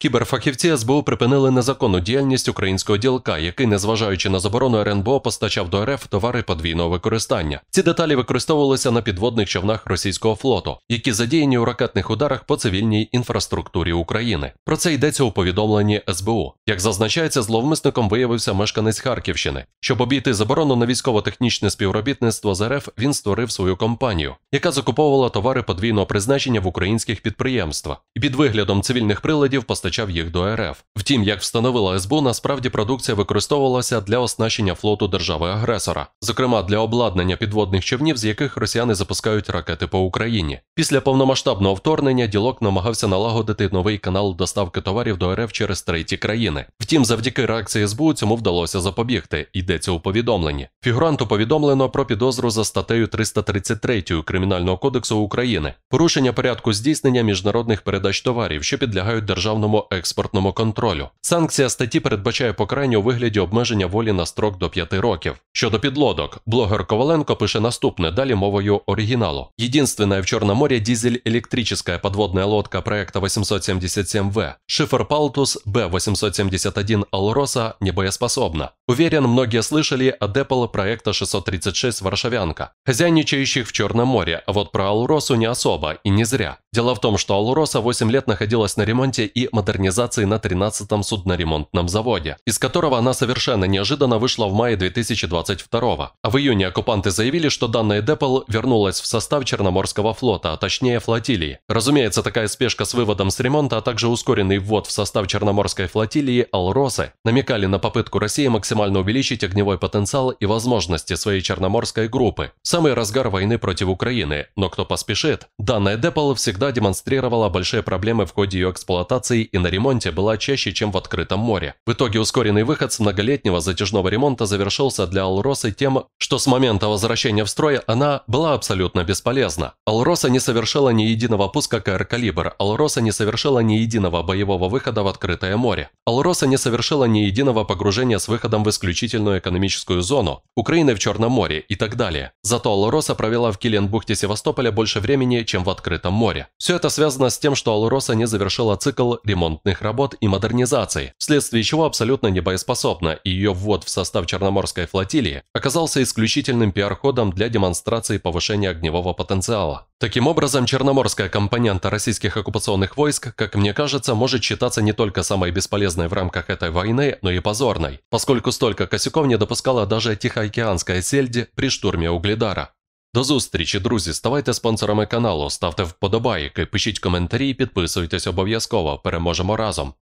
Кіберфахівці СБУ припинили незаконну діяльність українського ділка, який, незважаючи на заборону РНБО, постачав до РФ товари подвійного використання. Ці деталі використовувалися на підводних човнах російського флоту, які задіяні у ракетних ударах по цивільній інфраструктурі України. Про це йдеться у повідомленні СБУ. Як зазначається, зловмисником виявився мешканець Харківщини. Щоб обійти заборону на військово-технічне співробітництво з РФ, він створив свою компанію, яка закуповувала товари подвійного призначення в українських підприємствах, і під виглядом цивільних приладів постачала постачав їх до РФ. Втім, як встановила СБУ, насправді продукція використовувалася для оснащення флоту держави-агресора, зокрема для обладнання підводних човнів, з яких росіяни запускають ракети по Україні. Після повномасштабного вторгнення ділок намагався налагодити новий канал доставки товарів до РФ через треті країни. Втім, завдяки реакції СБУ цьому вдалося запобігти. Йдеться у повідомленні. Фігуранту повідомлено про підозру за статтею 333 Кримінального кодексу України, порушення порядку здійснення міжнародних передач товарів, що підлягають державному військово-експортному контролю. Санкція статті передбачає покарання у вигляді обмеження волі на строк до 5 років. Щодо підлодок, блогер Коваленко пише наступне далі мовою оригіналу. Единственная в Черном море дизель-электрическая подводная лодка проекта 877В. Шифер Палтус Б-871 Алроса небоеспособна. Уверен, многие слышали о Деппола проекта 636 «Варшавянка», хозяйничающих в Черном море, а вот про Алросу не особо и не зря. Дело в том, что Алроса 8 лет находилась на ремонте и модернизации на 13-м судноремонтном заводе, из которого она совершенно неожиданно вышла в мае 2022 А в июне оккупанты заявили, что данная Деппл вернулась в состав Черноморского флота, а точнее флотилии. Разумеется, такая спешка с выводом с ремонта, а также ускоренный ввод в состав Черноморской флотилии Алросы намекали на попытку России максимально максимально увеличить огневой потенциал и возможности своей черноморской группы самый разгар войны против Украины, но кто поспешит? Данная Депл всегда демонстрировала большие проблемы в ходе ее эксплуатации и на ремонте была чаще, чем в открытом море. В итоге ускоренный выход с многолетнего затяжного ремонта завершился для Алросы тем, что с момента возвращения в строй она была абсолютно бесполезна. Алроса не совершила ни единого пуска КР «Калибр», Алроса не совершила ни единого боевого выхода в открытое море, Алроса не совершила ни единого погружения с выходом в в исключительную экономическую зону, Украины в Черном море и так далее. Зато Алроса провела в Киленбухте Севастополя больше времени, чем в открытом море. Все это связано с тем, что Алроса не завершила цикл ремонтных работ и модернизации, вследствие чего абсолютно небоеспособна, и ее ввод в состав Черноморской флотилии оказался исключительным пиар-ходом для демонстрации повышения огневого потенциала. Таким образом, черноморская компонента российских оккупационных войск, как мне кажется, может считаться не только самой бесполезной в рамках этой войны, но и позорной, поскольку столько косяков не допускала даже Тихоокеанская сельди при штурме Угледара. До зустрічі, друзі! Ставайте спонсорами каналу, ставте вподобайки, пишіть коментарі і підписуйтесь обов'язково. Переможемо разом!